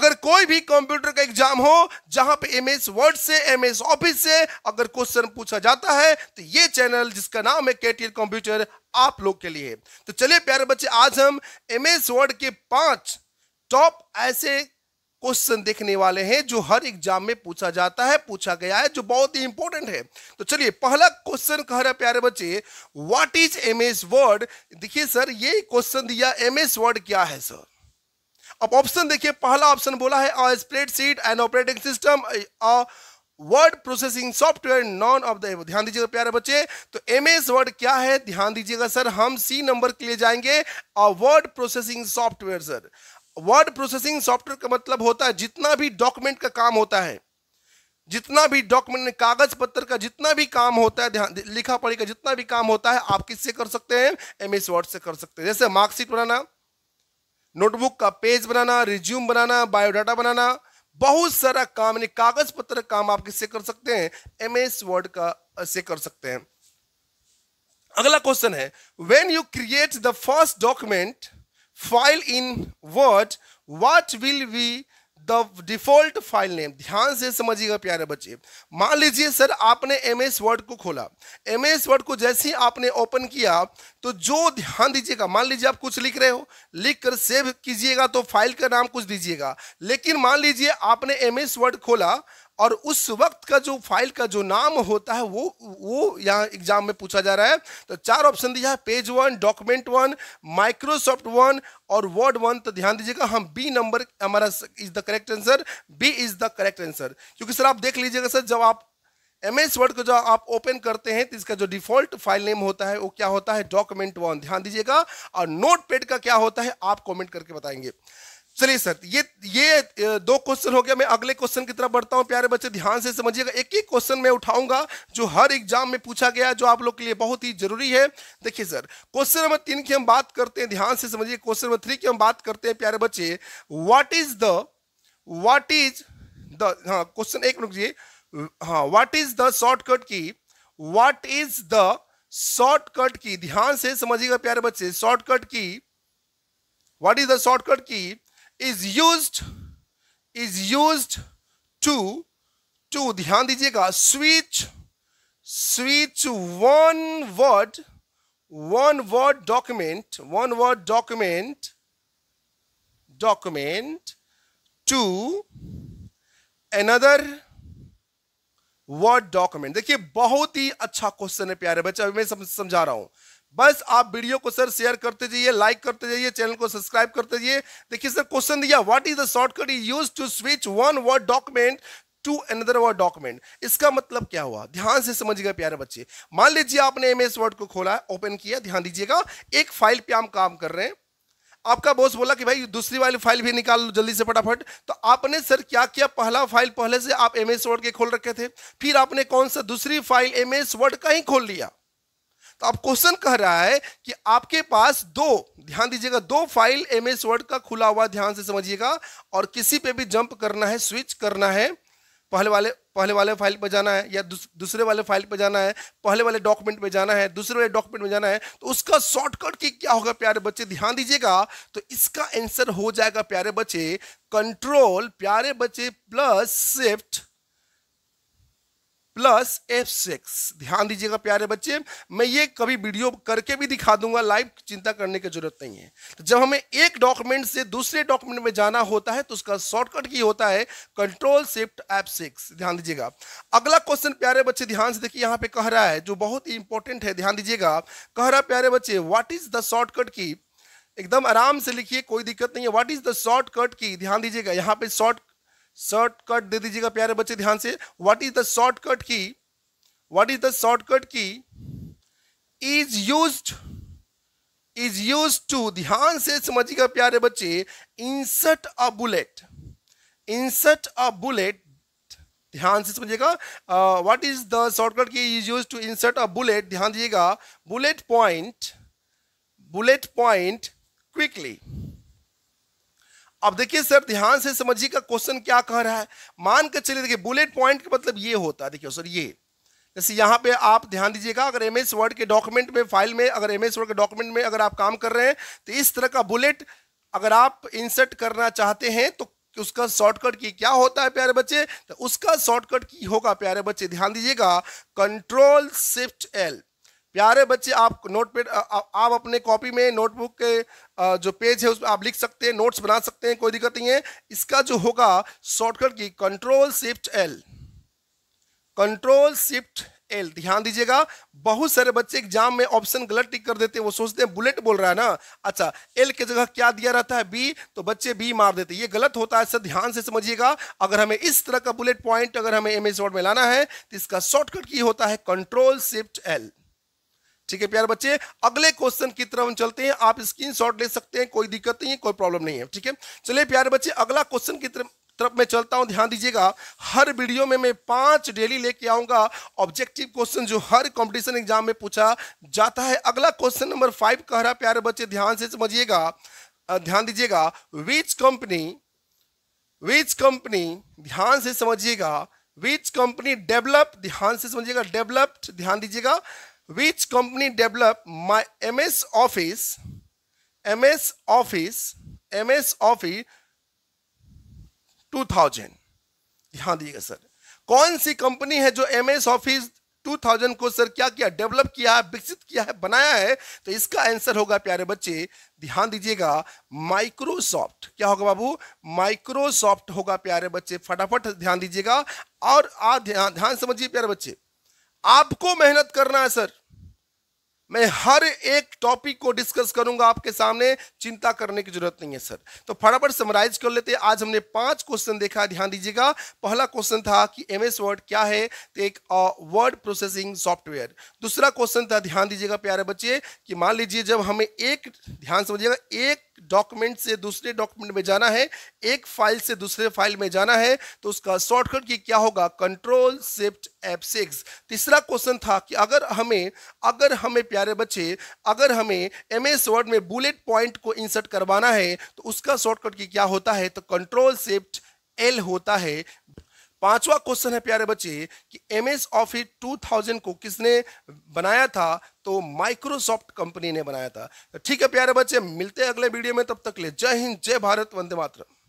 अगर कोई भी कंप्यूटर का एग्जाम हो जहां पे एमएस वर्ड से एमएस ऑफिस से अगर क्वेश्चन पूछा जाता है तो ये चैनल जिसका नाम है केटीएल कंप्यूटर आप लोग के लिए तो चलिए प्यारे बच्चे आज हम एमएस वर्ड के पांच टॉप ऐसे क्वेश्चन देखने वाले हैं जो हर एग्जाम में पूछा जाता है पूछा गया है जो बहुत ही इंपॉर्टेंट है तो चलिए पहला क्वेश्चन कह रहा है प्यारे बच्चे व्हाट इज एमएस वर्ड देखिए सर ये क्वेश्चन दिया एमएस वर्ड क्या है सर अब ऑप्शन देखिए पहला ऑप्शन बोला है spreadsheet and operating system word processing software none of the ध्यान दीजिएगा प्यारे बच्चे तो एम एस वर्ड क्या है ध्यान दीजिएगा सर हम सी नंबर के लिए जाएंगे a word processing software sir word processing software का मतलब होता है जितना भी डॉक्यूमेंट का काम होता है जितना भी डॉक्यूमेंट कागज पत्र का जितना भी काम होता है ध्यान लिखा पढ़ी का जितना भी काम होता है आप किससे कर सकते हैं एम एस वर्ड से कर सकते हैं जैसे मार्कशीट बनाना नोटबुक का पेज बनाना रिज्यूम बनाना बायोडाटा बनाना बहुत सारा काम यानी कागज पत्र काम आप किससे कर सकते हैं एम एस वर्ड का से कर सकते हैं अगला क्वेश्चन है when you create the first document file in Word what will be the default file name ध्यान से समझिएगा प्यारे बच्चे मान लीजिए सर आपने एम एस वर्ड को खोला एम एस वर्ड को जैसे ही आपने ओपन किया तो जो ध्यान दीजिएगा मान लीजिए आप कुछ लिख रहे हो लिख कर सेव कीजिएगा तो फाइल का नाम कुछ दीजिएगा लेकिन मान लीजिए आपने एम एस वर्ड खोला और उस वक्त का जो फाइल का जो नाम होता है वो वो यहाँ एग्जाम में पूछा जा रहा है तो चार ऑप्शन दिया है page one document one Microsoft one और वर्ड वन तो ध्यान दीजिएगा हम बी नंबर हमारा is the correct answer B is the correct answer क्योंकि सर आप देख लीजिएगा सर जब आप एम एस वर्ड को जो आप ओपन करते हैं तो इसका जो डिफॉल्ट फाइल नेम होता है वो क्या होता है डॉक्यूमेंट वन ध्यान दीजिएगा और नोट पेड का क्या होता है आप कॉमेंट करके बताएंगे चलिए सर ये ये दो क्वेश्चन हो गया मैं अगले क्वेश्चन की तरफ बढ़ता हूँ प्यारे बच्चे ध्यान से समझिएगा एक एक क्वेश्चन मैं उठाऊंगा जो हर एग्जाम में पूछा गया जो आप लोग के लिए बहुत ही जरूरी है देखिए सर क्वेश्चन नंबर तीन की हम बात करते हैं ध्यान से समझिए क्वेश्चन नंबर थ्री की हम बात करते हैं प्यारे बच्चे what is the what is the हाँ क्वेश्चन एक रुकिए हाँ वाट is the shortcut key what is the shortcut की ध्यान से समझिएगा प्यारे बच्चे shortcut key what is the shortcut key is use is use to to ध्यान दीजिएगा switch switch one word one word document one word document document to another word document देखिए बहुत ही अच्छा क्वेश्चन है प्यारे बच्चे अभी मैं समझा रहा हूं बस आप वीडियो को सर शेयर करते जाइए लाइक करते जाइए चैनल को सब्सक्राइब करते जाइए देखिए सर क्वेश्चन दिया what is the shortcut use to switch one word document to another word document इसका मतलब क्या हुआ ध्यान से समझिएगा प्यारे बच्चे मान लीजिए आपने एम एस वर्ड को खोला ओपन किया ध्यान दीजिएगा एक फाइल पे हम काम कर रहे हैं आपका बॉस बोला कि भाई दूसरी वाली फाइल भी निकाल लो जल्दी से फटाफट तो आपने सर क्या किया पहला फाइल पहले से आप एम वर्ड के खोल रखे थे फिर आपने कौन सा दूसरी फाइल एम वर्ड का ही खोल लिया तो आप क्वेश्चन कह रहा है कि आपके पास दो ध्यान दीजिएगा दो फाइल एम एस वर्ड का खुला हुआ ध्यान से समझिएगा और किसी पे भी जंप करना है स्विच करना है पहले वाले पहले वाले फाइल पर जाना है या दूस, दूसरे वाले फाइल पर जाना है पहले वाले डॉक्यूमेंट पे जाना है दूसरे वाले डॉक्यूमेंट में जाना है तो उसका शॉर्टकट की क्या होगा प्यारे बच्चे ध्यान दीजिएगा तो इसका आंसर हो जाएगा प्यारे बच्चे कंट्रोल प्यारे बच्चे plus shift plus F six ध्यान दीजिएगा प्यारे बच्चे मैं ये कभी वीडियो करके भी दिखा दूंगा लाइव चिंता करने की जरूरत नहीं है तो जब हमें एक डॉक्यूमेंट से दूसरे डॉक्यूमेंट में जाना होता है तो उसका शॉर्टकट की होता है कंट्रोल शिफ्ट एफ सिक्स ध्यान दीजिएगा अगला क्वेश्चन प्यारे बच्चे ध्यान से देखिए यहाँ पे कह रहा है जो बहुत ही इंपॉर्टेंट है ध्यान दीजिएगा कह रहा प्यारे बच्चे व्हाट इज द शॉर्टकट की एकदम आराम से लिखिए कोई दिक्कत नहीं है व्हाट इज द शॉर्टकट की ध्यान दीजिएगा यहाँ पे शॉर्ट शॉर्टकट दे दीजिएगा प्यारे बच्चे ध्यान से what is the shortcut key what is the shortcut key is use is use to ध्यान से समझिएगा प्यारे बच्चे insert a bullet insert a bullet ध्यान से समझिएगा what is the shortcut key is use to insert a bullet ध्यान दीजिएगा bullet point bullet point quickly अब देखिए सर ध्यान से समझिए का क्वेश्चन क्या कह रहा है मान के चलिए देखिए बुलेट पॉइंट का मतलब ये होता है देखिए सर ये जैसे यहाँ पे आप ध्यान दीजिएगा अगर एम एस वर्ड के डॉक्यूमेंट में फाइल में अगर एम एस वर्ड के डॉक्यूमेंट में अगर आप काम कर रहे हैं तो इस तरह का बुलेट अगर आप इंसर्ट करना चाहते हैं तो उसका शॉर्टकट की क्या होता है प्यारे बच्चे तो उसका शॉर्टकट की होगा प्यारे बच्चे ध्यान दीजिएगा कंट्रोल शिफ्ट एल प्यारे बच्चे आप नोट पे आप अपने कॉपी में नोटबुक के जो पेज है उसमें आप लिख सकते हैं नोट्स बना सकते हैं कोई दिक्कत नहीं है इसका जो होगा shortcut key control shift L control shift L ध्यान दीजिएगा बहुत सारे बच्चे एग्जाम में ऑप्शन गलत टिक कर देते हैं वो सोचते हैं बुलेट बोल रहा है ना अच्छा एल की जगह क्या दिया रहता है बी तो बच्चे बी मार देते ये गलत होता है सर ध्यान से समझिएगा अगर हमें इस तरह का बुलेट पॉइंट अगर हमें एम में लाना है तो इसका शॉर्टकट की होता है कंट्रोल शिफ्ट एल ठीक है प्यारे बच्चे अगले क्वेश्चन की तरफ हम चलते हैं आप स्क्रीन ले सकते हैं कोई दिक्कत नहीं है कोई प्रॉब्लम नहीं है ठीक है चलिए प्यारे बच्चे अगला क्वेश्चन की तरफ तरफ मैं चलता हूं ध्यान दीजिएगा हर वीडियो में मैं पांच डेली लेके आऊंगा ऑब्जेक्टिव क्वेश्चन जो हर कंपटीशन एग्जाम में पूछा जाता है अगला क्वेश्चन नंबर फाइव कह रहा प्यारे बच्चे ध्यान से समझिएगा ध्यान दीजिएगा विच कंपनी विच कंपनी ध्यान से समझिएगा विच कंपनी डेवलप ध्यान से समझिएगा डेवलप्ड ध्यान दीजिएगा which company developed my MS Office, MS Office, MS Office 2000 ध्यान दीजिएगा सर कौन सी कंपनी है जो एम एस ऑफिस 2000 को सर क्या किया डेवलप किया है विकसित किया है बनाया है तो इसका आंसर होगा प्यारे बच्चे ध्यान दीजिएगा माइक्रोसॉफ्ट क्या होगा बाबू माइक्रोसॉफ्ट होगा प्यारे बच्चे फटाफट ध्यान दीजिएगा और आ ध्यान ध्यान समझिए प्यारे बच्चे आपको मेहनत करना है सर मैं हर एक टॉपिक को डिस्कस करूंगा आपके सामने चिंता करने की जरूरत नहीं है सर तो फटाफट समराइज कर लेते हैं आज हमने पांच क्वेश्चन देखा ध्यान दीजिएगा पहला क्वेश्चन था कि एम एस वर्ड क्या है तो एक वर्ड प्रोसेसिंग सॉफ्टवेयर दूसरा क्वेश्चन था ध्यान दीजिएगा प्यारे बच्चे कि मान लीजिए जब हमें एक ध्यान समझिएगा एक डॉक्यूमेंट से दूसरे डॉक्यूमेंट में जाना है एक फाइल से दूसरे फाइल में जाना है तो उसका शॉर्टकट की क्या होगा कंट्रोल सिफ्ट एप सिक्स तीसरा क्वेश्चन था कि अगर हमें अगर हमें प्यारे बच्चे अगर हमें एम एस वर्ड में बुलेट पॉइंट को इंसर्ट करवाना है तो उसका शॉर्टकट की क्या होता है तो कंट्रोल सिफ्ट एल होता है पांचवा क्वेश्चन है प्यारे बच्चे कि एम एस ऑफिस थाउजेंड को किसने बनाया था तो माइक्रोसॉफ्ट कंपनी ने बनाया था ठीक है प्यारे बच्चे मिलते हैं अगले वीडियो में तब तक ले जय हिंद जय भारत वंदे मातरम